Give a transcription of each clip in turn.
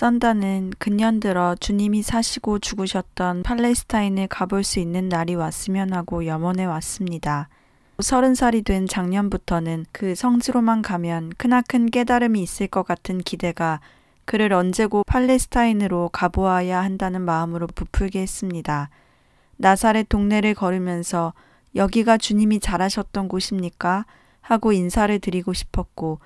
썬다는 근년 들어 주님이 사시고 죽으셨던 팔레스타인을 가볼 수 있는 날이 왔으면 하고 염원해 왔습니다. 서른 살이 된 작년부터는 그 성지로만 가면 크나큰 깨달음이 있을 것 같은 기대가 그를 언제고 팔레스타인으로 가보아야 한다는 마음으로 부풀게 했습니다. 나사렛 동네를 걸으면서 여기가 주님이 잘하셨던 곳입니까? 하고 인사를 드리고 싶었고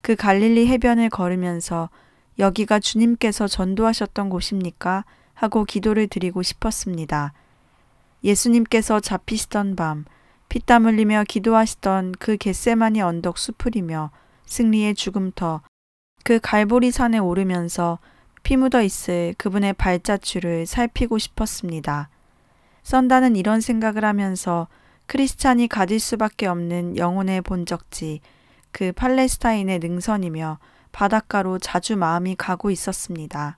그 갈릴리 해변을 걸으면서 여기가 주님께서 전도하셨던 곳입니까? 하고 기도를 드리고 싶었습니다. 예수님께서 잡히시던 밤, 피땀 흘리며 기도하시던 그 겟세마니 언덕 수풀이며 승리의 죽음터, 그 갈보리 산에 오르면서 피 묻어 있을 그분의 발자취를 살피고 싶었습니다. 썬다는 이런 생각을 하면서 크리스찬이 가질 수밖에 없는 영혼의 본적지, 그 팔레스타인의 능선이며 바닷가로 자주 마음이 가고 있었습니다.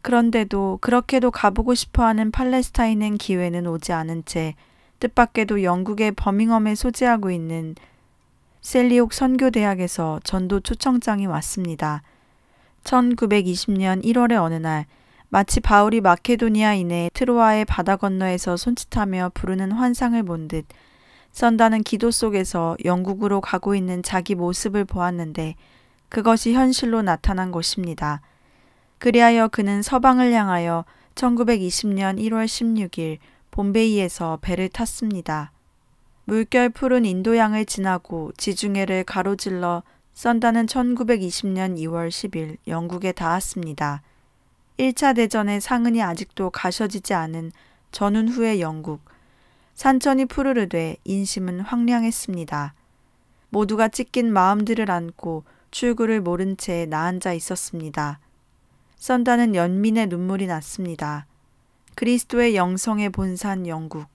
그런데도 그렇게도 가보고 싶어하는 팔레스타인은 기회는 오지 않은 채 뜻밖에도 영국의 버밍엄에 소재하고 있는 셀리옥 선교대학에서 전도 초청장이 왔습니다. 1920년 1월의 어느 날 마치 바울이 마케도니아인의 트로아의 바다 건너에서 손짓하며 부르는 환상을 본 듯 선다는 기도 속에서 영국으로 가고 있는 자기 모습을 보았는데 그것이 현실로 나타난 것입니다. 그리하여 그는 서방을 향하여 1920년 1월 16일 본베이에서 배를 탔습니다. 물결 푸른 인도양을 지나고 지중해를 가로질러 썬다는 1920년 2월 10일 영국에 닿았습니다. 1차 대전의 상흔이 아직도 가셔지지 않은 전운 후의 영국. 산천이 푸르르되 인심은 황량했습니다. 모두가 찢긴 마음들을 안고 출구를 모른 채 나앉아 있었습니다. 썬다는 연민의 눈물이 났습니다. 그리스도의 영성의 본산 영국.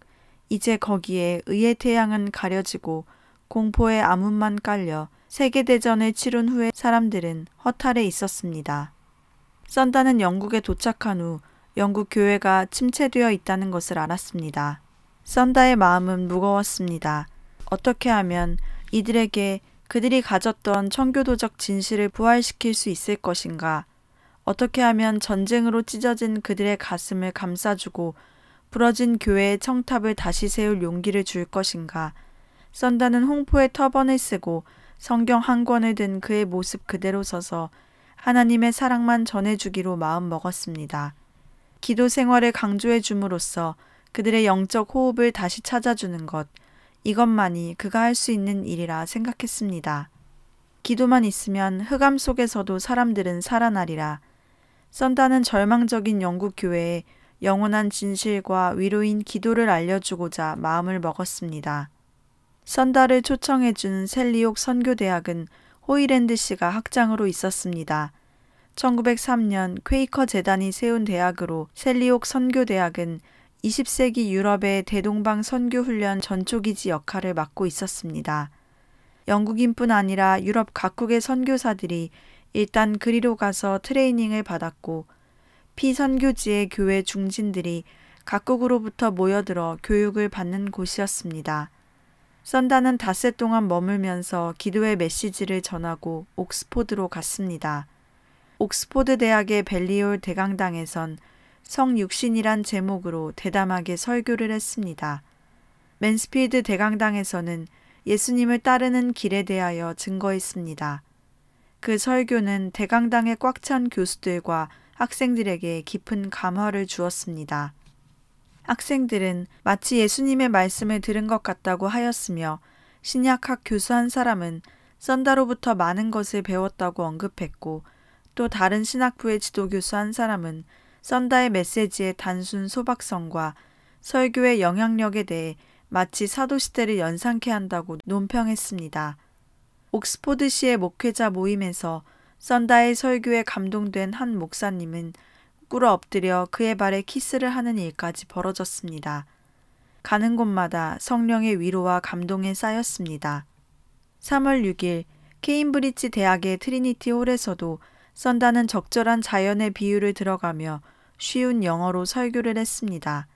이제 거기에 의의 태양은 가려지고 공포의 암흑만 깔려 세계대전을 치룬 후에 사람들은 허탈해 있었습니다. 썬다는 영국에 도착한 후 영국 교회가 침체되어 있다는 것을 알았습니다. 썬다의 마음은 무거웠습니다. 어떻게 하면 이들에게 그들이 가졌던 청교도적 진실을 부활시킬 수 있을 것인가? 어떻게 하면 전쟁으로 찢어진 그들의 가슴을 감싸주고 부러진 교회의 청탑을 다시 세울 용기를 줄 것인가? 썬다는 홍포에 터번을 쓰고 성경 한 권을 든 그의 모습 그대로 서서 하나님의 사랑만 전해주기로 마음먹었습니다. 기도 생활을 강조해 줌으로써 그들의 영적 호흡을 다시 찾아주는 것, 이것만이 그가 할 수 있는 일이라 생각했습니다. 기도만 있으면 흑암 속에서도 사람들은 살아나리라. 썬다는 절망적인 영국 교회에 영원한 진실과 위로인 기도를 알려주고자 마음을 먹었습니다. 썬다를 초청해준 셀리옥 선교대학은 호이랜드 씨가 학장으로 있었습니다. 1903년 퀘이커 재단이 세운 대학으로 셀리옥 선교대학은 20세기 유럽의 대동방 선교훈련 전초기지 역할을 맡고 있었습니다. 영국인뿐 아니라 유럽 각국의 선교사들이 일단 그리로 가서 트레이닝을 받았고 피선교지의 교회 중진들이 각국으로부터 모여들어 교육을 받는 곳이었습니다. 썬다는 닷새 동안 머물면서 기도의 메시지를 전하고 옥스포드로 갔습니다. 옥스포드 대학의 벨리올 대강당에선 성육신이란 제목으로 대담하게 설교를 했습니다. 맨스피드 대강당에서는 예수님을 따르는 길에 대하여 증거했습니다. 그 설교는 대강당에꽉 찬 교수들과 학생들에게 깊은 감화를 주었습니다. 학생들은 마치 예수님의 말씀을 들은 것 같다고 하였으며 신약학 교수 한 사람은 썬다로부터 많은 것을 배웠다고 언급했고 또 다른 신학부의 지도교수 한 사람은 썬다의 메시지의 단순 소박성과 설교의 영향력에 대해 마치 사도시대를 연상케 한다고 논평했습니다. 옥스포드시의 목회자 모임에서 썬다의 설교에 감동된 한 목사님은 꿇어 엎드려 그의 발에 키스를 하는 일까지 벌어졌습니다. 가는 곳마다 성령의 위로와 감동에 쌓였습니다. 3월 6일 케임브리지 대학의 트리니티 홀에서도 썬다는 적절한 자연의 비유를 들어가며 쉬운 영어로 설교를 했습니다.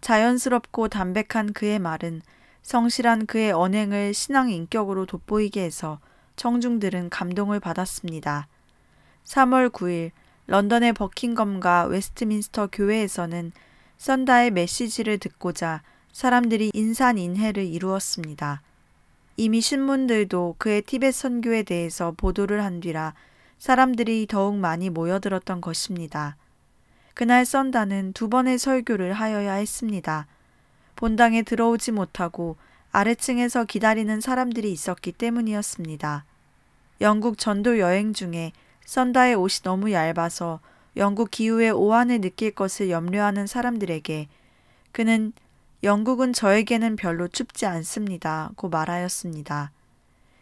자연스럽고 담백한 그의 말은 성실한 그의 언행을 신앙 인격으로 돋보이게 해서 청중들은 감동을 받았습니다. 3월 9일 런던의 버킹검과 웨스트민스터 교회에서는 썬다의 메시지를 듣고자 사람들이 인산인해를 이루었습니다. 이미 신문들도 그의 티벳 선교에 대해서 보도를 한 뒤라 사람들이 더욱 많이 모여들었던 것입니다. 그날 썬다는 두 번의 설교를 하여야 했습니다. 본당에 들어오지 못하고 아래층에서 기다리는 사람들이 있었기 때문이었습니다. 영국 전도 여행 중에 썬다의 옷이 너무 얇아서 영국 기후의 오한을 느낄 것을 염려하는 사람들에게 그는 영국은 저에게는 별로 춥지 않습니다. 고 말하였습니다.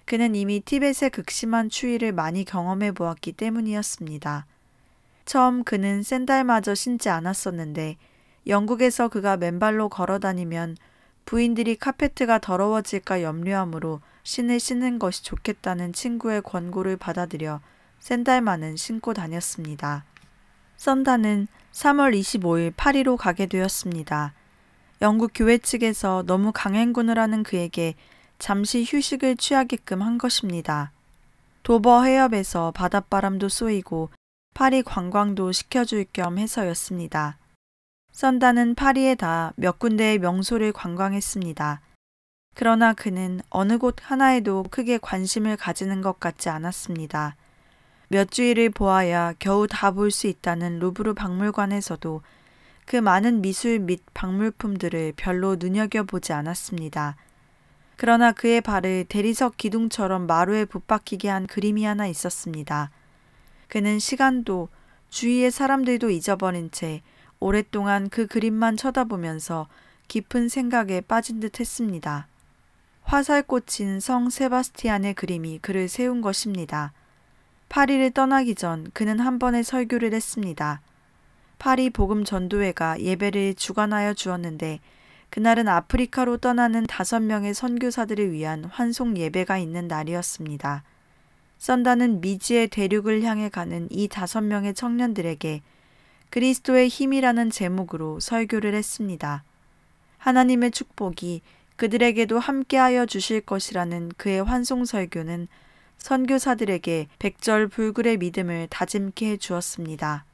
그는 이미 티벳의 극심한 추위를 많이 경험해 보았기 때문이었습니다. 처음 그는 샌달마저 신지 않았었는데 영국에서 그가 맨발로 걸어 다니면 부인들이 카페트가 더러워질까 염려하므로 신을 신는 것이 좋겠다는 친구의 권고를 받아들여 샌달만은 신고 다녔습니다. 썬다는 3월 25일 파리로 가게 되었습니다. 영국 교회 측에서 너무 강행군을 하는 그에게 잠시 휴식을 취하게끔 한 것입니다. 도버 해협에서 바닷바람도 쏘이고 파리 관광도 시켜줄 겸 해서였습니다. 선다는 파리에 다몇 군데의 명소를 관광했습니다. 그러나 그는 어느 곳 하나에도 크게 관심을 가지는 것 같지 않았습니다. 몇 주일을 보아야 겨우 다 볼 수 있다는 루브르 박물관에서도 그 많은 미술 및 박물품들을 별로 눈여겨보지 않았습니다. 그러나 그의 발을 대리석 기둥처럼 마루에 붙박히게 한 그림이 하나 있었습니다. 그는 시간도 주위의 사람들도 잊어버린 채 오랫동안 그 그림만 쳐다보면서 깊은 생각에 빠진 듯 했습니다. 화살 꽂힌 성 세바스티안의 그림이 그를 세운 것입니다. 파리를 떠나기 전 그는 한 번의 설교를 했습니다. 파리 복음 전도회가 예배를 주관하여 주었는데 그날은 아프리카로 떠나는 다섯 명의 선교사들을 위한 환송 예배가 있는 날이었습니다. 썬다는 미지의 대륙을 향해 가는 이 다섯 명의 청년들에게 그리스도의 힘이라는 제목으로 설교를 했습니다. 하나님의 축복이 그들에게도 함께하여 주실 것이라는 그의 환송 설교는 선교사들에게 백절불굴의 믿음을 다짐케 해 주었습니다.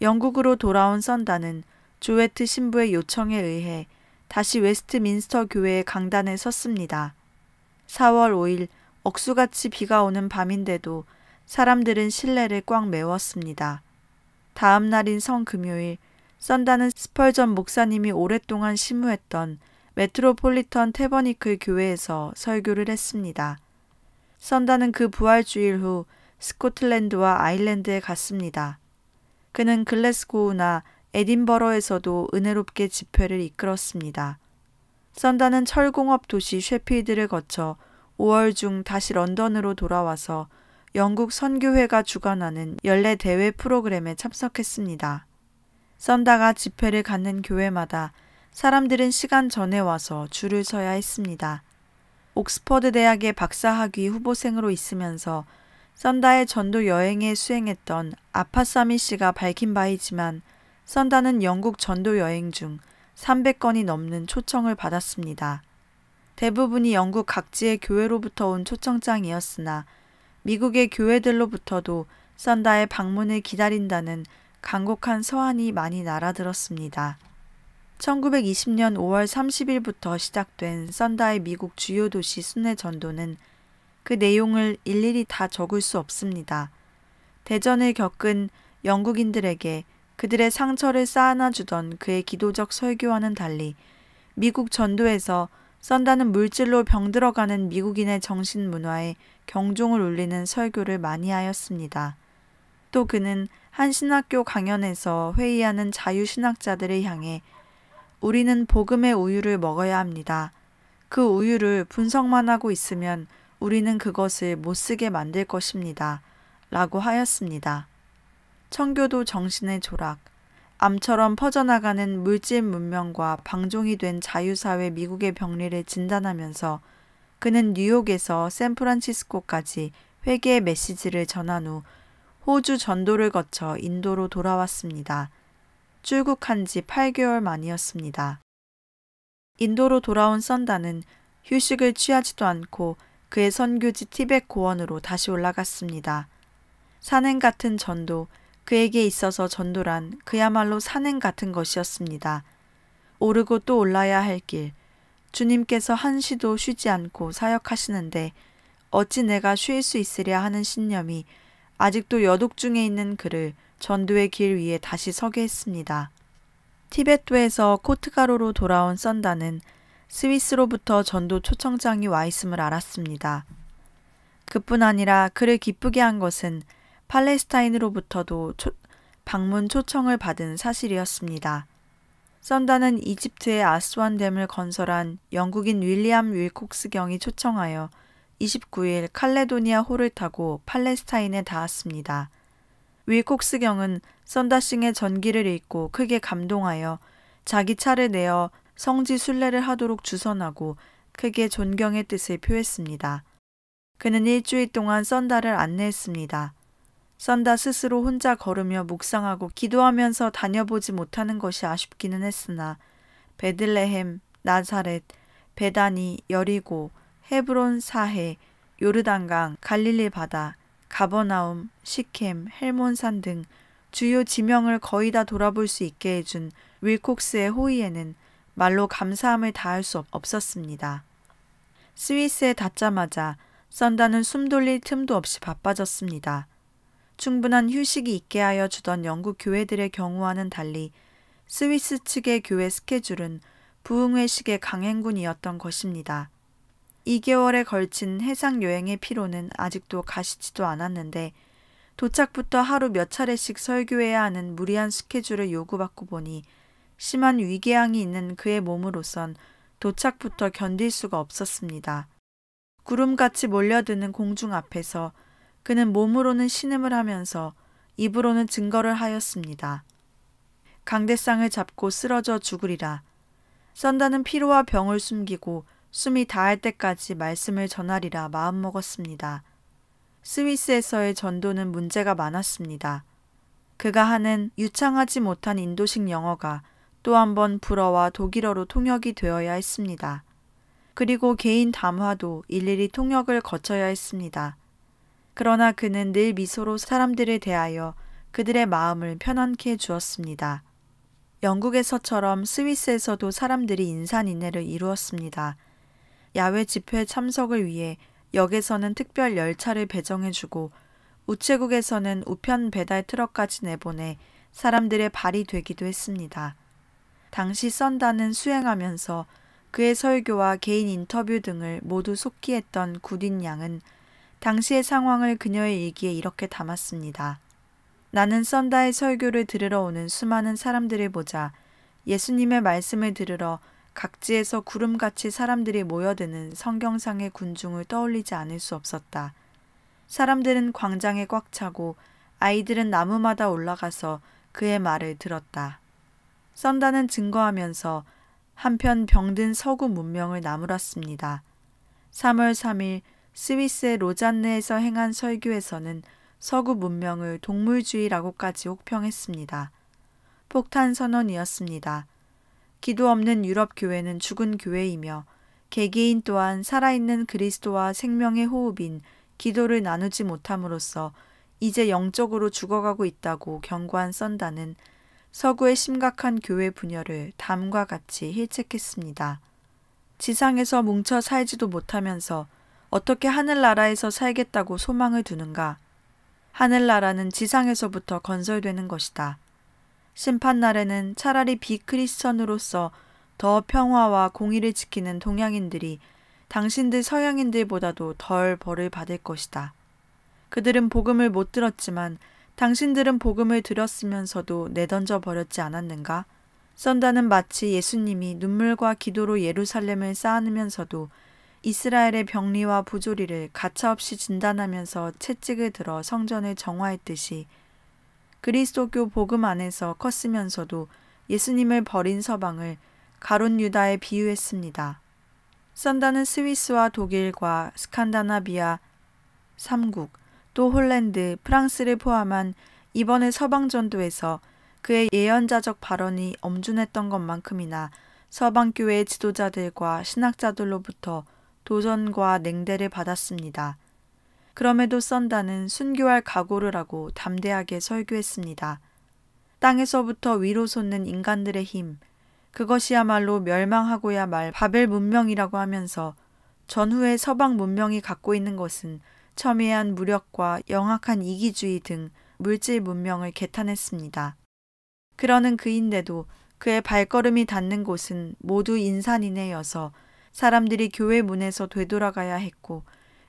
영국으로 돌아온 썬다는 조웨트 신부의 요청에 의해 다시 웨스트민스터 교회의 강단에 섰습니다. 4월 5일 억수같이 비가 오는 밤인데도 사람들은 실내를 꽉 메웠습니다. 다음 날인 성 금요일, 썬다는 스펄전 목사님이 오랫동안 심무했던 메트로폴리턴 테버니클 교회에서 설교를 했습니다. 썬다는 그 부활 주일 후 스코틀랜드와 아일랜드에 갔습니다. 그는 글래스고우나 에딘버러에서도 은혜롭게 집회를 이끌었습니다. 썬다는 철공업 도시 셰필드를 거쳐 5월 중 다시 런던으로 돌아와서 영국 선교회가 주관하는 연례 대회 프로그램에 참석했습니다. 썬다가 집회를 갖는 교회마다 사람들은 시간 전에 와서 줄을 서야 했습니다. 옥스퍼드 대학의 박사학위 후보생으로 있으면서 썬다의 전도 여행에 수행했던 아파사미 씨가 밝힌 바이지만 썬다는 영국 전도 여행 중 300건이 넘는 초청을 받았습니다. 대부분이 영국 각지의 교회로부터 온 초청장이었으나 미국의 교회들로부터도 썬다의 방문을 기다린다는 간곡한 서한이 많이 날아들었습니다. 1920년 5월 30일부터 시작된 썬다의 미국 주요 도시 순회 전도는 그 내용을 일일이 다 적을 수 없습니다. 대전을 겪은 영국인들에게 그들의 상처를 쌓아놔주던 그의 기도적 설교와는 달리 미국 전도에서 썬다는 물질로 병들어가는 미국인의 정신 문화에 경종을 울리는 설교를 많이 하였습니다. 또 그는 한 신학교 강연에서 회의하는 자유신학자들을 향해 우리는 복음의 우유를 먹어야 합니다. 그 우유를 분석만 하고 있으면 우리는 그것을 못 쓰게 만들 것입니다. 라고 하였습니다. 청교도 정신의 조락, 암처럼 퍼져나가는 물질 문명과 방종이 된 자유사회 미국의 병리를 진단하면서 그는 뉴욕에서 샌프란시스코까지 회개의 메시지를 전한 후 호주 전도를 거쳐 인도로 돌아왔습니다. 출국한 지 8개월 만이었습니다. 인도로 돌아온 썬다는 휴식을 취하지도 않고 그의 선교지 티벳 고원으로 다시 올라갔습니다. 산행 같은 전도, 그에게 있어서 전도란 그야말로 산행 같은 것이었습니다. 오르고 또 올라야 할 길. 주님께서 한시도 쉬지 않고 사역하시는데 어찌 내가 쉴 수 있으랴 하는 신념이 아직도 여독 중에 있는 그를 전도의 길 위에 다시 서게 했습니다. 티베트에서 코트가로로 돌아온 썬다는 스위스로부터 전도 초청장이 와 있음을 알았습니다. 그뿐 아니라 그를 기쁘게 한 것은 팔레스타인으로부터도 초, 방문 초청을 받은 사실이었습니다. 썬다는 이집트의 아스완댐을 건설한 영국인 윌리엄 윌콕스 경이 초청하여 29일 칼레도니아 호를 타고 팔레스타인에 닿았습니다. 윌콕스 경은 썬다싱의 전기를 읽고 크게 감동하여 자기 차를 내어 성지 순례를 하도록 주선하고 크게 존경의 뜻을 표했습니다. 그는 일주일 동안 썬다를 안내했습니다. 썬다 스스로 혼자 걸으며 묵상하고 기도하면서 다녀보지 못하는 것이 아쉽기는 했으나 베들레헴, 나사렛, 베다니, 여리고, 헤브론 사해, 요르단강, 갈릴리 바다, 가버나움, 시켐, 헬몬산 등 주요 지명을 거의 다 돌아볼 수 있게 해준 윌콕스의 호의에는 말로 감사함을 다할 수 없었습니다. 스위스에 닿자마자 썬다는 숨 돌릴 틈도 없이 바빠졌습니다. 충분한 휴식이 있게 하여 주던 영국 교회들의 경우와는 달리 스위스 측의 교회 스케줄은 부흥회식의 강행군이었던 것입니다. 2개월에 걸친 해상 여행의 피로는 아직도 가시지도 않았는데 도착부터 하루 몇 차례씩 설교해야 하는 무리한 스케줄을 요구받고 보니 심한 위궤양이 있는 그의 몸으로선 도착부터 견딜 수가 없었습니다. 구름같이 몰려드는 공중 앞에서 그는 몸으로는 신음을 하면서 입으로는 증거를 하였습니다. 강대상을 잡고 쓰러져 죽으리라. 썬다는 피로와 병을 숨기고 숨이 닿을 때까지 말씀을 전하리라 마음먹었습니다. 스위스에서의 전도는 문제가 많았습니다. 그가 하는 유창하지 못한 인도식 영어가 또 한 번 불어와 독일어로 통역이 되어야 했습니다. 그리고 개인 담화도 일일이 통역을 거쳐야 했습니다. 그러나 그는 늘 미소로 사람들을 대하여 그들의 마음을 편안케 해 주었습니다. 영국에서처럼 스위스에서도 사람들이 인산인해를 이루었습니다. 야외 집회 참석을 위해 역에서는 특별 열차를 배정해주고 우체국에서는 우편 배달 트럭까지 내보내 사람들의 발이 되기도 했습니다. 당시 썬다는 수행하면서 그의 설교와 개인 인터뷰 등을 모두 속기했던 구딘 양은 당시의 상황을 그녀의 일기에 이렇게 담았습니다. 나는 썬다의 설교를 들으러 오는 수많은 사람들을 보자 예수님의 말씀을 들으러 각지에서 구름같이 사람들이 모여드는 성경상의 군중을 떠올리지 않을 수 없었다. 사람들은 광장에 꽉 차고 아이들은 나무마다 올라가서 그의 말을 들었다. 썬다는 증거하면서 한편 병든 서구 문명을 나무랐습니다. 3월 3일 스위스의 로잔느에서 행한 설교에서는 서구 문명을 동물주의라고까지 혹평했습니다. 폭탄 선언이었습니다. 기도 없는 유럽 교회는 죽은 교회이며 개개인 또한 살아있는 그리스도와 생명의 호흡인 기도를 나누지 못함으로써 이제 영적으로 죽어가고 있다고 경고한 썬다는 서구의 심각한 교회 분열을 다음과 같이 힐책했습니다 지상에서 뭉쳐 살지도 못하면서 어떻게 하늘나라에서 살겠다고 소망을 두는가? 하늘나라는 지상에서부터 건설되는 것이다. 심판날에는 차라리 비크리스천으로서 더 평화와 공의를 지키는 동양인들이 당신들 서양인들보다도 덜 벌을 받을 것이다. 그들은 복음을 못 들었지만 당신들은 복음을 들었으면서도 내던져 버렸지 않았는가? 썬다는 마치 예수님이 눈물과 기도로 예루살렘을 쌓아내면서도 이스라엘의 병리와 부조리를 가차없이 진단하면서 채찍을 들어 성전을 정화했듯이 그리스도교 복음 안에서 컸으면서도 예수님을 버린 서방을 가론 유다에 비유했습니다. 썬다는 스위스와 독일과 스칸다나비아 3국, 또 홀랜드, 프랑스를 포함한 이번의 서방 전도에서 그의 예언자적 발언이 엄준했던 것만큼이나 서방 교회의 지도자들과 신학자들로부터 도전과 냉대를 받았습니다. 그럼에도 썬다는 순교할 각오를 하고 담대하게 설교했습니다. 땅에서부터 위로 솟는 인간들의 힘, 그것이야말로 멸망하고야 말 바벨 문명이라고 하면서 전후의 서방 문명이 갖고 있는 것은 첨예한 무력과 영악한 이기주의 등 물질 문명을 개탄했습니다. 그러는 그인데도 그의 발걸음이 닿는 곳은 모두 인산인해여서 사람들이 교회 문에서 되돌아가야 했고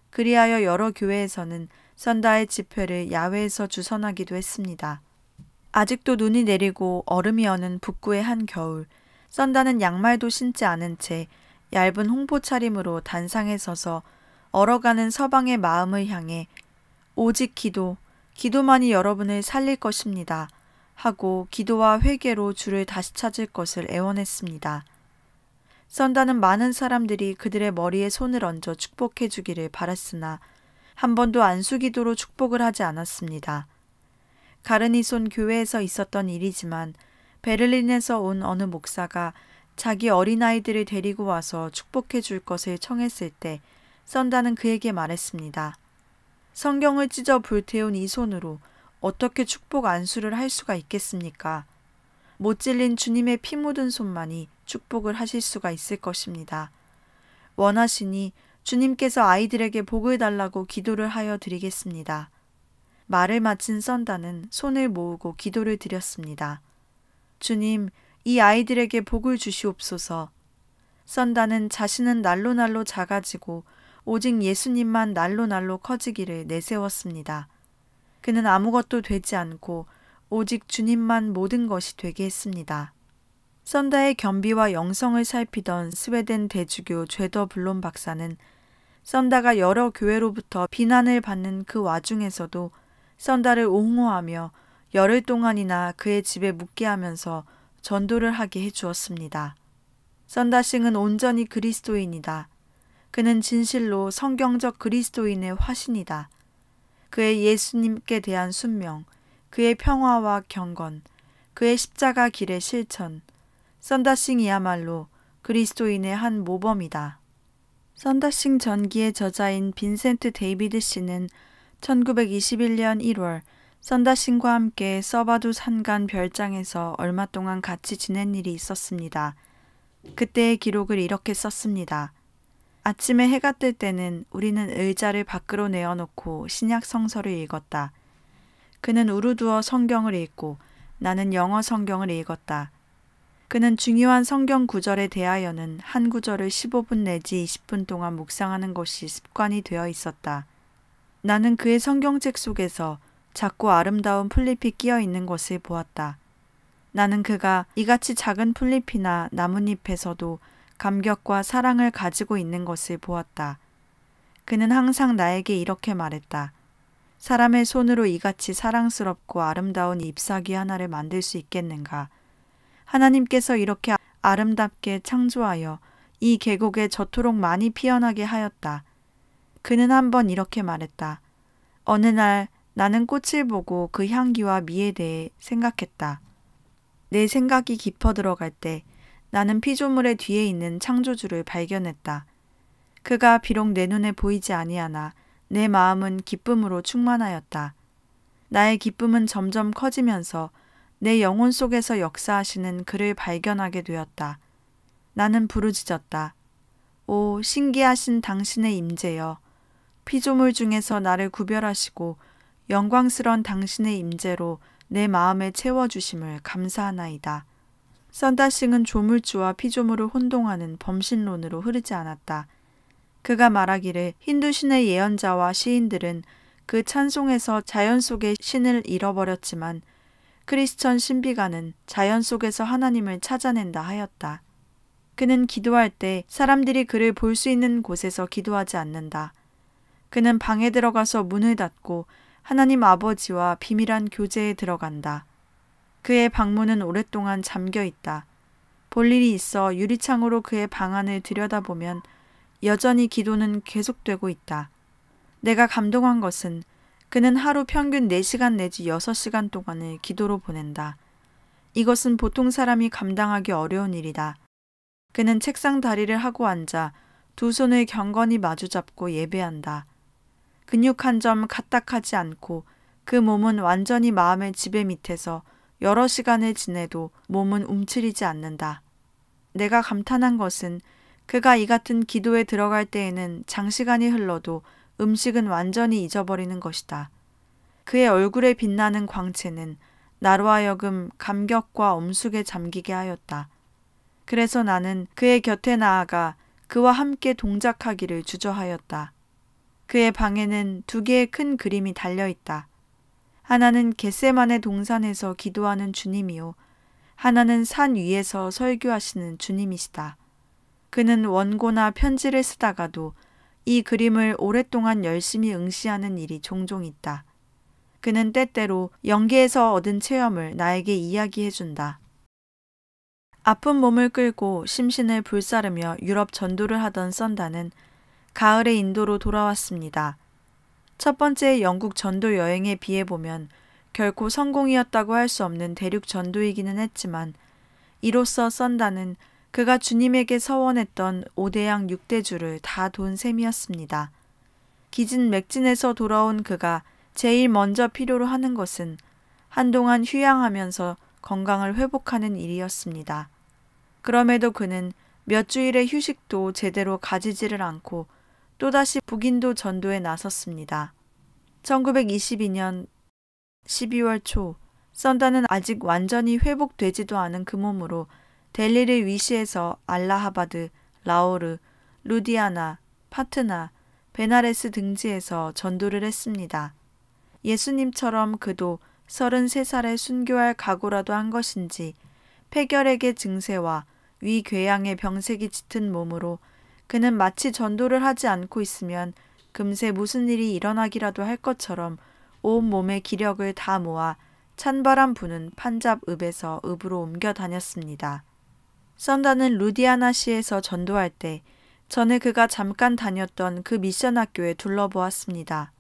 그리하여 여러 교회에서는 선다의 집회를 야외에서 주선하기도 했습니다. 아직도 눈이 내리고 얼음이 어는 북구의 한 겨울 선다는 양말도 신지 않은 채 얇은 홍보 차림으로 단상에 서서 얼어가는 서방의 마음을 향해 오직 기도, 기도만이 여러분을 살릴 것입니다. 하고 기도와 회개로 주를 다시 찾을 것을 애원했습니다. 썬다는 많은 사람들이 그들의 머리에 손을 얹어 축복해 주기를 바랐으나 한 번도 안수기도로 축복을 하지 않았습니다. 가르니손 교회에서 있었던 일이지만 베를린에서 온 어느 목사가 자기 어린아이들을 데리고 와서 축복해 줄 것을 청했을 때 썬다는 그에게 말했습니다. 성경을 찢어 불태운 이 손으로 어떻게 축복 안수를 할 수가 있겠습니까? 못 질린 주님의 피 묻은 손만이 축복을 하실 수가 있을 것입니다. 원하시니 주님께서 아이들에게 복을 달라고 기도를 하여 드리겠습니다. 말을 마친 썬다는 손을 모으고 기도를 드렸습니다. 주님, 이 아이들에게 복을 주시옵소서. 썬다는 자신은 날로 날로 작아지고 오직 예수님만 날로 날로 커지기를 내세웠습니다. 그는 아무것도 되지 않고 오직 주님만 모든 것이 되게 했습니다. 썬더의 겸비와 영성을 살피던 스웨덴 대주교 죄더 블론 박사는 썬더가 여러 교회로부터 비난을 받는 그 와중에서도 썬더를 옹호하며 열흘 동안이나 그의 집에 묵게 하면서 전도를 하게 해주었습니다. 썬더싱은 온전히 그리스도인이다. 그는 진실로 성경적 그리스도인의 화신이다. 그의 예수님께 대한 순명, 그의 평화와 경건, 그의 십자가 길의 실천, 썬다싱이야말로 그리스도인의 한 모범이다. 썬다싱 전기의 저자인 빈센트 데이비드 씨는 1921년 1월 썬다싱과 함께 서바두 산간 별장에서 얼마 동안 같이 지낸 일이 있었습니다. 그때의 기록을 이렇게 썼습니다. 아침에 해가 뜰 때는 우리는 의자를 밖으로 내어놓고 신약 성서를 읽었다. 그는 우르두어 성경을 읽고 나는 영어 성경을 읽었다. 그는 중요한 성경 구절에 대하여는 한 구절을 15분 내지 20분 동안 묵상하는 것이 습관이 되어 있었다. 나는 그의 성경책 속에서 작고 아름다운 풀잎이 끼어 있는 것을 보았다. 나는 그가 이같이 작은 풀잎이나 나뭇잎에서도 감격과 사랑을 가지고 있는 것을 보았다. 그는 항상 나에게 이렇게 말했다. 사람의 손으로 이같이 사랑스럽고 아름다운 잎사귀 하나를 만들 수 있겠는가? 하나님께서 이렇게 아름답게 창조하여 이 계곡에 저토록 많이 피어나게 하였다. 그는 한번 이렇게 말했다. 어느 날 나는 꽃을 보고 그 향기와 미에 대해 생각했다. 내 생각이 깊어 들어갈 때 나는 피조물의 뒤에 있는 창조주를 발견했다. 그가 비록 내 눈에 보이지 아니하나 내 마음은 기쁨으로 충만하였다. 나의 기쁨은 점점 커지면서 내 영혼 속에서 역사하시는 그를 발견하게 되었다. 나는 부르짖었다. 오 신기하신 당신의 임재여 피조물 중에서 나를 구별하시고 영광스런 당신의 임재로 내 마음에 채워 주심을 감사하나이다. 썬다싱은 조물주와 피조물을 혼동하는 범신론으로 흐르지 않았다. 그가 말하기를 힌두 신의 예언자와 시인들은 그 찬송에서 자연 속의 신을 잃어버렸지만 크리스천 신비가는 자연 속에서 하나님을 찾아낸다 하였다. 그는 기도할 때 사람들이 그를 볼 수 있는 곳에서 기도하지 않는다. 그는 방에 들어가서 문을 닫고 하나님 아버지와 비밀한 교제에 들어간다. 그의 방문은 오랫동안 잠겨 있다. 볼 일이 있어 유리창으로 그의 방 안을 들여다보면 여전히 기도는 계속되고 있다. 내가 감동한 것은 그는 하루 평균 4시간 내지 6시간 동안을 기도로 보낸다. 이것은 보통 사람이 감당하기 어려운 일이다. 그는 책상 다리를 하고 앉아 두 손을 경건히 마주잡고 예배한다. 근육 한점 가딱하지 않고 그 몸은 완전히 마음의 지배 밑에서 여러 시간을 지내도 몸은 움츠리지 않는다. 내가 감탄한 것은 그가 이 같은 기도에 들어갈 때에는 장시간이 흘러도 음식은 완전히 잊어버리는 것이다. 그의 얼굴에 빛나는 광채는 나로 하여금 감격과 엄숙에 잠기게 하였다. 그래서 나는 그의 곁에 나아가 그와 함께 동작하기를 주저하였다. 그의 방에는 두 개의 큰 그림이 달려 있다. 하나는 겟세만의 동산에서 기도하는 주님이요. 하나는 산 위에서 설교하시는 주님이시다. 그는 원고나 편지를 쓰다가도 이 그림을 오랫동안 열심히 응시하는 일이 종종 있다. 그는 때때로 연기에서 얻은 체험을 나에게 이야기해준다. 아픈 몸을 끌고 심신을 불사르며 유럽 전도를 하던 썬다는 가을의 인도로 돌아왔습니다. 첫 번째 영국 전도 여행에 비해 보면 결코 성공이었다고 할 수 없는 대륙 전도이기는 했지만 이로써 썬다는 그가 주님에게 서원했던 오대양 6대주를 다 돈 셈이었습니다. 기진 맥진에서 돌아온 그가 제일 먼저 필요로 하는 것은 한동안 휴양하면서 건강을 회복하는 일이었습니다. 그럼에도 그는 몇 주일의 휴식도 제대로 가지지를 않고 또다시 북인도 전도에 나섰습니다. 1922년 12월 초, 썬다는 아직 완전히 회복되지도 않은 그 몸으로 델리를 위시해서 알라하바드, 라오르, 루디아나, 파트나, 베나레스 등지에서 전도를 했습니다. 예수님처럼 그도 33살에 순교할 각오라도 한 것인지 폐결핵의 증세와 위궤양의 병색이 짙은 몸으로 그는 마치 전도를 하지 않고 있으면 금세 무슨 일이 일어나기라도 할 것처럼 온 몸의 기력을 다 모아 찬바람 부는 판잡 읍에서 읍으로 옮겨 다녔습니다. 썬다는 루디아나시에서 전도할 때 전에 그가 잠깐 다녔던 그 미션 학교에 둘러보았습니다.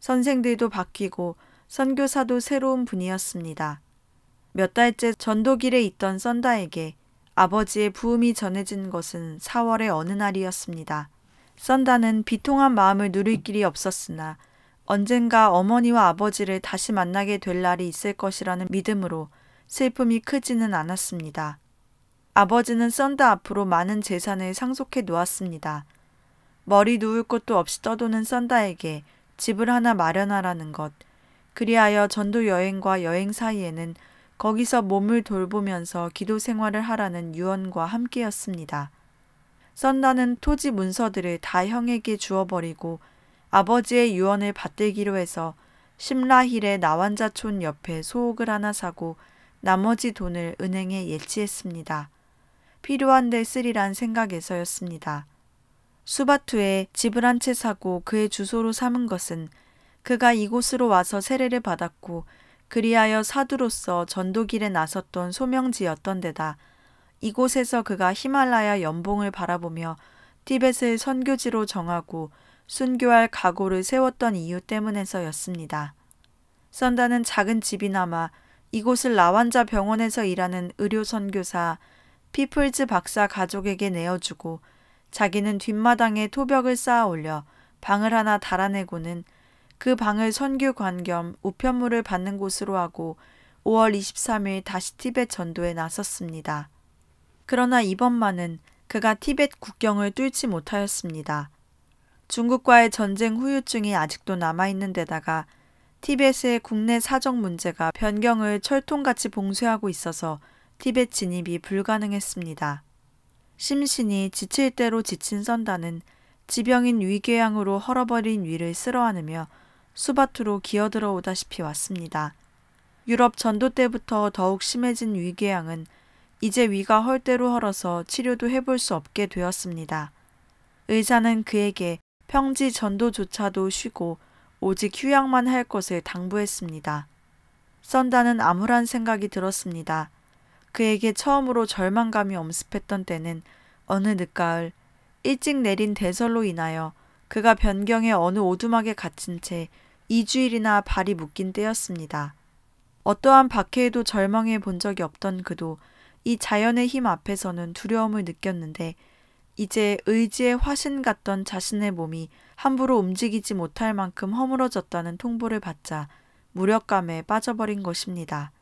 선생들도 바뀌고 선교사도 새로운 분이었습니다. 몇 달째 전도길에 있던 썬다에게 아버지의 부음이 전해진 것은 4월의 어느 날이었습니다. 썬다는 비통한 마음을 누릴 길이 없었으나 언젠가 어머니와 아버지를 다시 만나게 될 날이 있을 것이라는 믿음으로 슬픔이 크지는 않았습니다. 아버지는 썬드 앞으로 많은 재산을 상속해 놓았습니다. 머리 누울 곳도 없이 떠도는 썬다에게 집을 하나 마련하라는 것. 그리하여 전도 여행과 여행 사이에는 거기서 몸을 돌보면서 기도 생활을 하라는 유언과 함께였습니다. 썬다는 토지 문서들을 다 형에게 주어버리고 아버지의 유언을 받들기로 해서 심라힐의 나완자촌 옆에 소옥을 하나 사고 나머지 돈을 은행에 예치했습니다. 필요한데 쓰리란 생각에서였습니다. 수바투에 집을 한 채 사고 그의 주소로 삼은 것은 그가 이곳으로 와서 세례를 받았고 그리하여 사두로서 전도길에 나섰던 소명지였던 데다 이곳에서 그가 히말라야 연봉을 바라보며 티벳을 선교지로 정하고 순교할 각오를 세웠던 이유 때문에서였습니다. 썬다는 작은 집이나마 이곳을 라완자 병원에서 일하는 의료 선교사 피플즈 박사 가족에게 내어주고 자기는 뒷마당에 토벽을 쌓아 올려 방을 하나 달아내고는 그 방을 선교관 겸 우편물을 받는 곳으로 하고 5월 23일 다시 티벳 전도에 나섰습니다. 그러나 이번만은 그가 티벳 국경을 뚫지 못하였습니다. 중국과의 전쟁 후유증이 아직도 남아있는 데다가 티벳의 국내 사정 문제가 변경을 철통같이 봉쇄하고 있어서 티벳 진입이 불가능했습니다. 심신이 지칠 대로 지친 선다는 지병인 위궤양으로 헐어버린 위를 쓸어 안으며 수밭으로 기어들어 오다시피 왔습니다. 유럽 전도 때부터 더욱 심해진 위궤양은 이제 위가 헐대로 헐어서 치료도 해볼 수 없게 되었습니다. 의사는 그에게 평지 전도조차도 쉬고 오직 휴양만 할 것을 당부했습니다. 썬다는 암울한 생각이 들었습니다. 그에게 처음으로 절망감이 엄습했던 때는 어느 늦가을 일찍 내린 대설로 인하여 그가 변경에 어느 오두막에 갇힌 채 2주일이나 발이 묶인 때였습니다. 어떠한 박해에도 절망해 본 적이 없던 그도 이 자연의 힘 앞에서는 두려움을 느꼈는데 이제 의지의 화신 같던 자신의 몸이 함부로 움직이지 못할 만큼 허물어졌다는 통보를 받자 무력감에 빠져버린 것입니다.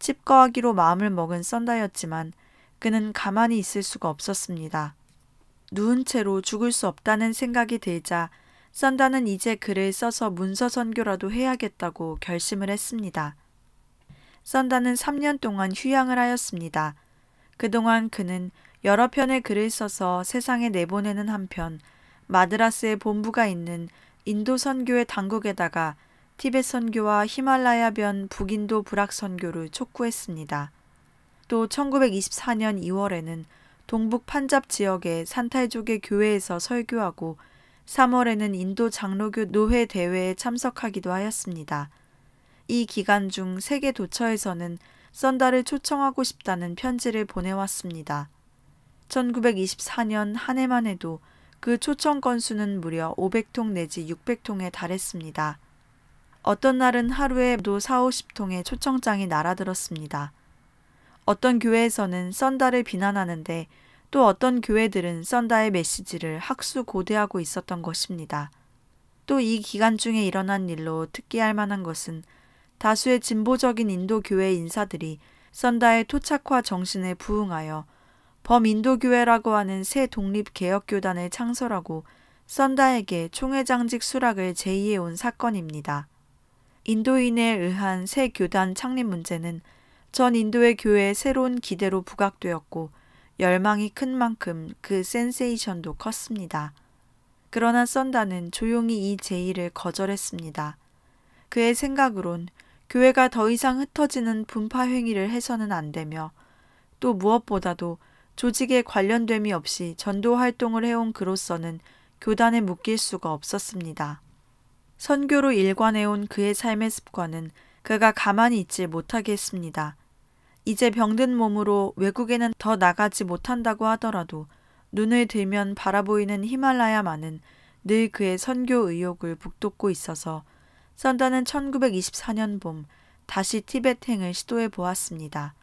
집거하기로 마음을 먹은 썬다였지만 그는 가만히 있을 수가 없었습니다. 누운 채로 죽을 수 없다는 생각이 들자 썬다는 이제 글을 써서 문서 선교라도 해야겠다고 결심을 했습니다. 썬다는 3년 동안 휴양을 하였습니다. 그동안 그는 여러 편의 글을 써서 세상에 내보내는 한편 마드라스의 본부가 있는 인도 선교의 당국에다가 티벳 선교와 히말라야 변 북인도 불악 선교를 촉구했습니다. 또 1924년 2월에는 동북 판잡 지역의 산탈족의 교회에서 설교하고 3월에는 인도 장로교 노회 대회에 참석하기도 하였습니다. 이 기간 중세계 도처에서는 썬다를 초청하고 싶다는 편지를 보내왔습니다. 1924년 한 해만 해도 그 초청 건수는 무려 500통 내지 600통에 달했습니다. 어떤 날은 하루에도 4, 50통의 초청장이 날아들었습니다. 어떤 교회에서는 썬다를 비난하는데 또 어떤 교회들은 썬다의 메시지를 학수 고대하고 있었던 것입니다. 또 이 기간 중에 일어난 일로 특기할 만한 것은 다수의 진보적인 인도 교회 인사들이 썬다의 토착화 정신에 부응하여 범인도교회라고 하는 새 독립개혁교단을 창설하고 썬다에게 총회장직 수락을 제의해온 사건입니다. 인도인에 의한 새 교단 창립 문제는 전 인도의 교회의 새로운 기대로 부각되었고 열망이 큰 만큼 그 센세이션도 컸습니다. 그러나 썬다는 조용히 이 제의를 거절했습니다. 그의 생각으론 교회가 더 이상 흩어지는 분파 행위를 해서는 안 되며 또 무엇보다도 조직에 관련됨이 없이 전도 활동을 해온 그로서는 교단에 묶일 수가 없었습니다. 선교로 일관해온 그의 삶의 습관은 그가 가만히 있지 못하게 했습니다. 이제 병든 몸으로 외국에는 더 나가지 못한다고 하더라도 눈을 들면 바라보이는 히말라야만은 늘 그의 선교 의욕을 북돋고 있어서 선다는 1924년 봄 다시 티벳행을 시도해 보았습니다.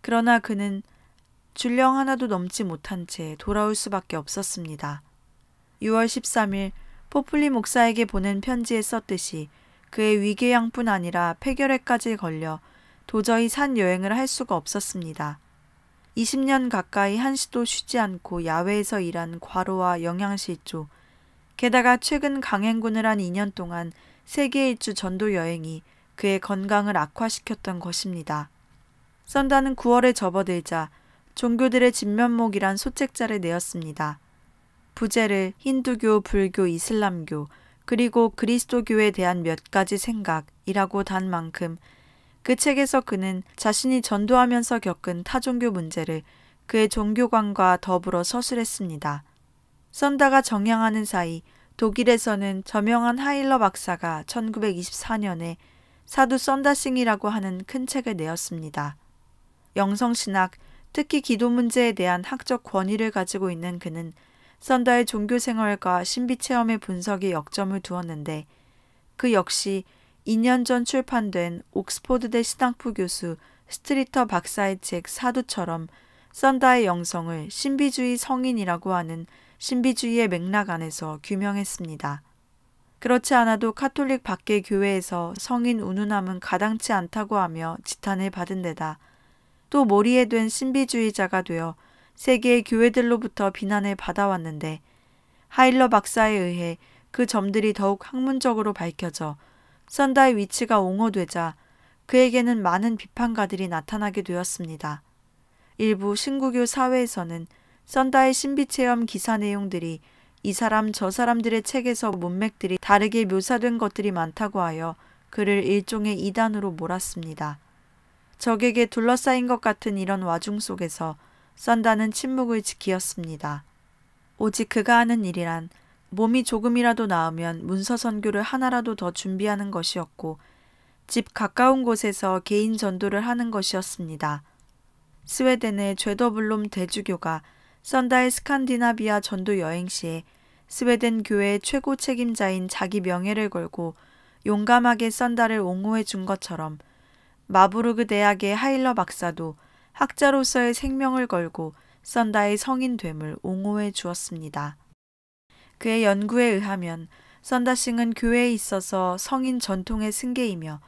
그러나 그는 줄령 하나도 넘지 못한 채 돌아올 수밖에 없었습니다. 6월 13일 포플리 목사에게 보낸 편지에 썼듯이 그의 위궤양뿐 아니라 폐결핵까지 걸려 도저히 산 여행을 할 수가 없었습니다. 20년 가까이 한시도 쉬지 않고 야외에서 일한 과로와 영양실조, 게다가 최근 강행군을 한 2년 동안 세계 일주 전도 여행이 그의 건강을 악화시켰던 것입니다. 썬다는 9월에 접어들자 종교들의 진면목이란 소책자를 내었습니다. 부제를 힌두교, 불교, 이슬람교, 그리고 그리스도교에 대한 몇 가지 생각이라고 단 만큼 그 책에서 그는 자신이 전도하면서 겪은 타종교 문제를 그의 종교관과 더불어 서술했습니다. 썬다가 정향하는 사이 독일에서는 저명한 하일러 박사가 1924년에 사두 썬다싱이라고 하는 큰 책을 내었습니다. 영성신학, 특히 기도 문제에 대한 학적 권위를 가지고 있는 그는 선다의 종교 생활과 신비 체험의 분석에 역점을 두었는데 그 역시 2년 전 출판된 옥스포드대 시당프 교수 스트리터 박사의 책 사두처럼 썬다의 영성을 신비주의 성인이라고 하는 신비주의의 맥락 안에서 규명했습니다. 그렇지 않아도 카톨릭 밖의 교회에서 성인 운운함은 가당치 않다고 하며 지탄을 받은 데다 또 몰이에 된 신비주의자가 되어 세계의 교회들로부터 비난을 받아왔는데 하일러 박사에 의해 그 점들이 더욱 학문적으로 밝혀져 선다의 위치가 옹호되자 그에게는 많은 비판가들이 나타나게 되었습니다. 일부 신구교 사회에서는 선다의 신비체험 기사 내용들이 이 사람 저 사람들의 책에서 문맥들이 다르게 묘사된 것들이 많다고 하여 그를 일종의 이단으로 몰았습니다. 적에게 둘러싸인 것 같은 이런 와중 속에서 썬다는 침묵을 지키었습니다. 오직 그가 하는 일이란 몸이 조금이라도 나으면 문서 선교를 하나라도 더 준비하는 것이었고 집 가까운 곳에서 개인 전도를 하는 것이었습니다. 스웨덴의 죄더블롬 대주교가 썬다의 스칸디나비아 전도 여행 시에 스웨덴 교회의 최고 책임자인 자기 명예를 걸고 용감하게 썬다를 옹호해 준 것처럼 마부르그 대학의 하일러 박사도 학자로서의 생명을 걸고 썬다의 성인됨을 옹호해 주었습니다. 그의 연구에 의하면 썬다싱은 교회에 있어서 성인 전통의 승계이며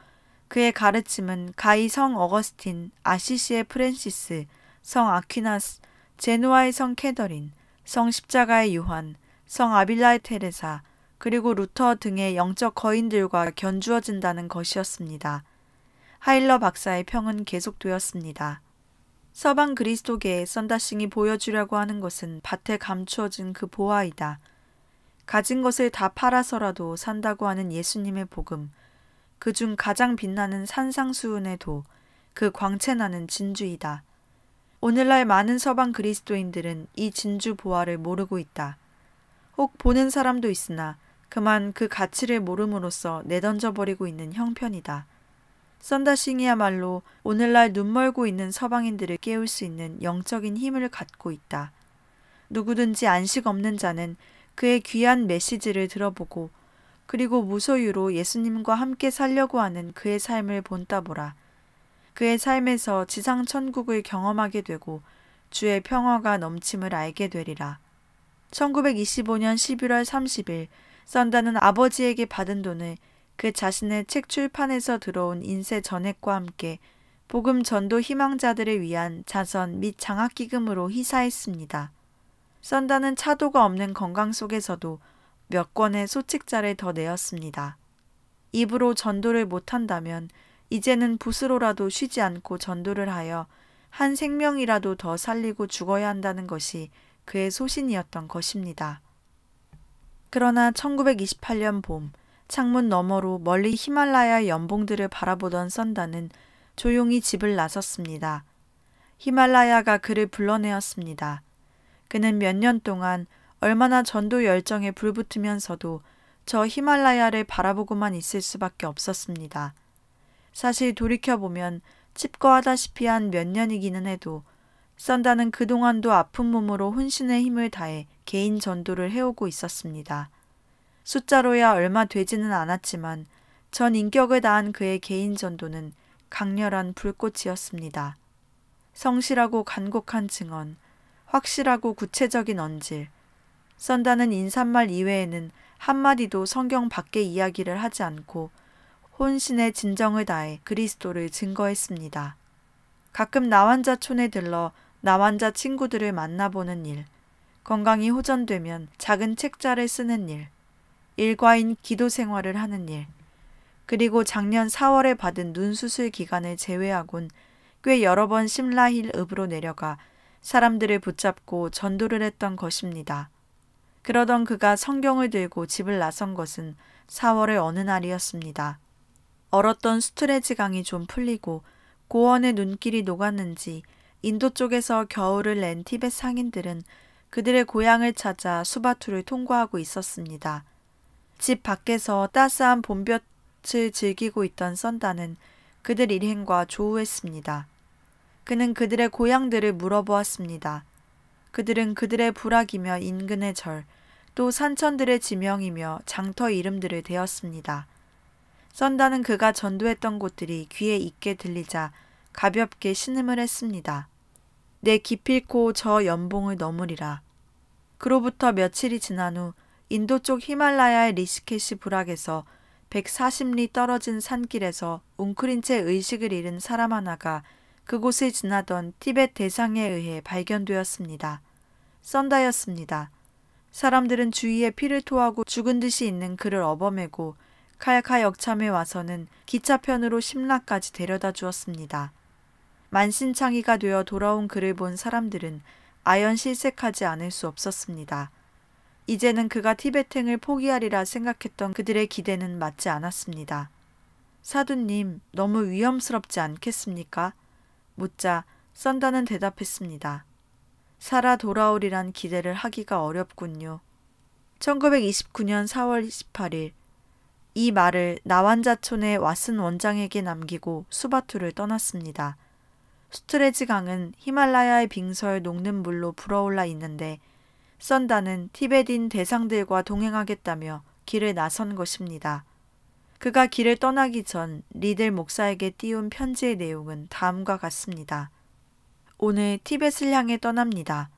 그의 가르침은 가이 성 어거스틴, 아시시의 프랜시스, 성 아퀴나스, 제누아의 성 캐더린, 성 십자가의 요한, 성 아빌라의 테레사, 그리고 루터 등의 영적 거인들과 견주어진다는 것이었습니다. 하일러 박사의 평은 계속되었습니다. 서방 그리스도계의 썬다싱이 보여주려고 하는 것은 밭에 감추어진 그 보화이다. 가진 것을 다 팔아서라도 산다고 하는 예수님의 복음, 그 중 가장 빛나는 산상수은의 도, 그 광채나는 진주이다. 오늘날 많은 서방 그리스도인들은 이 진주 보화를 모르고 있다. 혹 보는 사람도 있으나 그만 그 가치를 모름으로써 내던져 버리고 있는 형편이다. 썬다싱이야말로 오늘날 눈멀고 있는 서방인들을 깨울 수 있는 영적인 힘을 갖고 있다. 누구든지 안식 없는 자는 그의 귀한 메시지를 들어보고 그리고 무소유로 예수님과 함께 살려고 하는 그의 삶을 본따 보라. 그의 삶에서 지상 천국을 경험하게 되고 주의 평화가 넘침을 알게 되리라. 1925년 11월 30일 썬다는 아버지에게 받은 돈을 그 자신의 책 출판에서 들어온 인쇄 전액과 함께 복음 전도 희망자들을 위한 자선 및 장학기금으로 희사했습니다. 썬다는 차도가 없는 건강 속에서도 몇 권의 소책자를 더 내었습니다. 입으로 전도를 못한다면 이제는 붓으로라도 쉬지 않고 전도를 하여 한 생명이라도 더 살리고 죽어야 한다는 것이 그의 소신이었던 것입니다. 그러나 1928년 봄, 창문 너머로 멀리 히말라야 연봉들을 바라보던 썬다는 조용히 집을 나섰습니다. 히말라야가 그를 불러내었습니다. 그는 몇 년 동안 얼마나 전도 열정에 불붙으면서도 저 히말라야를 바라보고만 있을 수밖에 없었습니다. 사실 돌이켜보면 칩거하다시피 한 몇 년이기는 해도 썬다는 그동안도 아픈 몸으로 혼신의 힘을 다해 개인 전도를 해오고 있었습니다. 숫자로야 얼마 되지는 않았지만 전 인격을 다한 그의 개인 전도는 강렬한 불꽃이었습니다. 성실하고 간곡한 증언, 확실하고 구체적인 언질. 썬다는 인사말 이외에는 한마디도 성경 밖의 이야기를 하지 않고 혼신의 진정을 다해 그리스도를 증거했습니다. 가끔 나환자촌에 들러 나환자 친구들을 만나보는 일, 건강이 호전되면 작은 책자를 쓰는 일, 일과인 기도 생활을 하는 일, 그리고 작년 4월에 받은 눈 수술 기간을 제외하곤 꽤 여러 번 심라힐 읍으로 내려가 사람들을 붙잡고 전도를 했던 것입니다. 그러던 그가 성경을 들고 집을 나선 것은 4월의 어느 날이었습니다. 얼었던 스트레지강이 좀 풀리고 고원의 눈길이 녹았는지 인도 쪽에서 겨울을 낸 티벳 상인들은 그들의 고향을 찾아 수바투를 통과하고 있었습니다. 집 밖에서 따스한 봄볕을 즐기고 있던 썬다는 그들 일행과 조우했습니다. 그는 그들의 고향들을 물어보았습니다. 그들은 그들의 부락이며 인근의 절, 또 산천들의 지명이며 장터 이름들을 대었습니다. 썬다는 그가 전도했던 곳들이 귀에 익게 들리자 가볍게 신음을 했습니다. 내 기필코 저 연봉을 넘으리라. 그로부터 며칠이 지난 후 인도 쪽 히말라야의 리시케시 부락에서 140리 떨어진 산길에서 웅크린 채 의식을 잃은 사람 하나가 그곳을 지나던 티벳 대상에 의해 발견되었습니다. 썬다였습니다. 사람들은 주위에 피를 토하고 죽은 듯이 있는 그를 업어매고 칼카 역참에 와서는 기차편으로 심라까지 데려다 주었습니다. 만신창이가 되어 돌아온 그를 본 사람들은 아연 실색하지 않을 수 없었습니다. 이제는 그가 티베팅을 포기하리라 생각했던 그들의 기대는 맞지 않았습니다. 사두님, 너무 위험스럽지 않겠습니까? 묻자 썬다는 대답했습니다. 살아 돌아오리란 기대를 하기가 어렵군요. 1929년 4월 2 8일이 말을 나완자촌의 왓슨 원장에게 남기고 수바투를 떠났습니다. 수트레지 강은 히말라야의 빙설 녹는 물로 불어올라 있는데 썬다는 티베딘 대상들과 동행하겠다며 길을 나선 것입니다. 그가 길을 떠나기 전 리들 목사에게 띄운 편지의 내용은 다음과 같습니다. 오늘 티벳을 향해 떠납니다.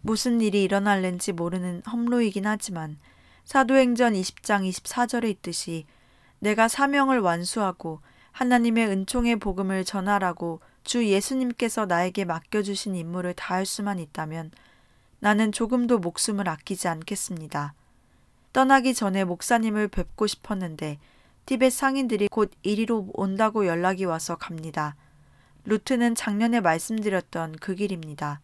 무슨 일이 일어날는지 모르는 험로이긴 하지만 사도행전 20장 24절에 있듯이 내가 사명을 완수하고 하나님의 은총의 복음을 전하라고 주 예수님께서 나에게 맡겨주신 임무를 다할 수만 있다면 나는 조금도 목숨을 아끼지 않겠습니다. 떠나기 전에 목사님을 뵙고 싶었는데 티벳 상인들이 곧 이리로 온다고 연락이 와서 갑니다. 루트는 작년에 말씀드렸던 그 길입니다.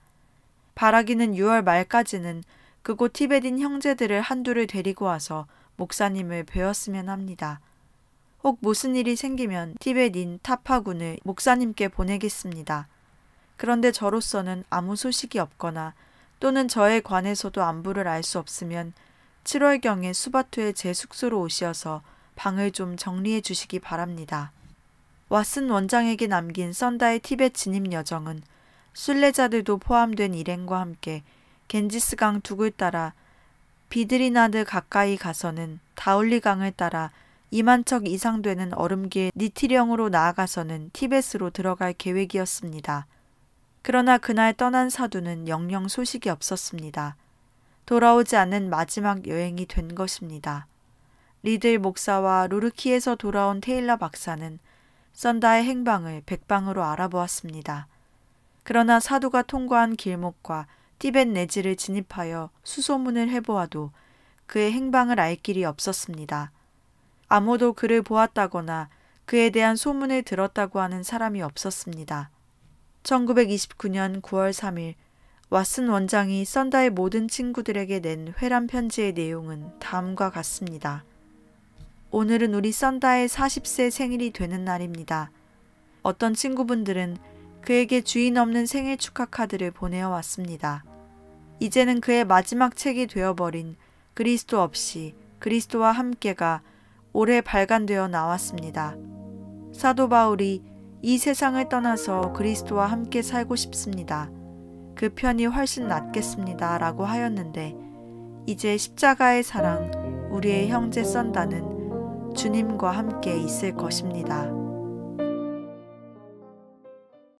바라기는 6월 말까지는 그곳 티베딘 형제들을 한두를 데리고 와서 목사님을 뵈었으면 합니다. 혹 무슨 일이 생기면 티베딘 타파군을 목사님께 보내겠습니다. 그런데 저로서는 아무 소식이 없거나 또는 저에 관해서도 안부를 알 수 없으면 7월경에 수바투의제 숙소로 오시어서 방을 좀 정리해 주시기 바랍니다. 왓슨 원장에게 남긴 썬다의 티벳 진입 여정은 순례자들도 포함된 일행과 함께 겐지스강 두굴 따라 비드리나드 가까이 가서는 다울리강을 따라 2만척 이상 되는 얼음길 니티령으로 나아가서는 티벳으로 들어갈 계획이었습니다. 그러나 그날 떠난 사두는 영영 소식이 없었습니다. 돌아오지 않은 마지막 여행이 된 것입니다. 리들 목사와 루르키에서 돌아온 테일러 박사는 썬다의 행방을 백방으로 알아보았습니다. 그러나 사두가 통과한 길목과 티벳 내지를 진입하여 수소문을 해보아도 그의 행방을 알 길이 없었습니다. 아무도 그를 보았다거나 그에 대한 소문을 들었다고 하는 사람이 없었습니다. 1929년 9월 3일 왓슨 원장이 썬다의 모든 친구들에게 낸 회람 편지의 내용은 다음과 같습니다. 오늘은 우리 썬다의 40세 생일이 되는 날입니다. 어떤 친구분들은 그에게 주인 없는 생일 축하 카드를 보내어 왔습니다. 이제는 그의 마지막 책이 되어버린 그리스도 없이 그리스도와 함께가 올해 발간되어 나왔습니다. 사도 바울이 이 세상을 떠나서 그리스도와 함께 살고 싶습니다. 그 편이 훨씬 낫겠습니다. 라고 하였는데, 이제 십자가의 사랑, 우리의 형제 썬다는 주님과 함께 있을 것입니다.